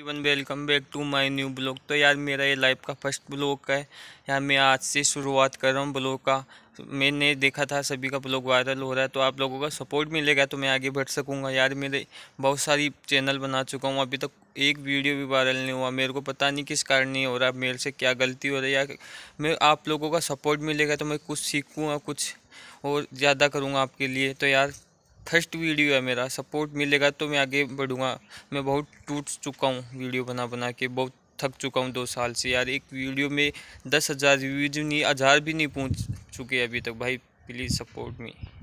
one welcome back to my new blog तो यार मेरा ये लाइफ का फर्स्ट ब्लॉग है यार मैं आज से शुरुआत कर रहा हूँ ब्लॉग का मैंने देखा था सभी का ब्लॉग वायरल हो रहा है तो आप लोगों का सपोर्ट मिलेगा तो मैं आगे बढ़ सकूँगा यार मेरे बहुत सारी चैनल बना चुका हूँ अभी तक एक वीडियो भी वायरल नहीं हुआ मेरे को पता नहीं किस कारण नहीं हो रहा मेरे से क्या गलती हो रही है मैं आप लोगों का सपोर्ट मिलेगा तो मैं कुछ सीखूँगा कुछ और ज़्यादा करूँगा आपके लिए तो यार फर्स्ट वीडियो है मेरा सपोर्ट मिलेगा तो मैं आगे बढ़ूँगा मैं बहुत टूट चुका हूँ वीडियो बना बना के बहुत थक चुका हूँ दो साल से यार एक वीडियो में दस हज़ार व्यूज नहीं हज़ार भी नहीं पहुँच चुके अभी तक भाई प्लीज़ सपोर्ट मी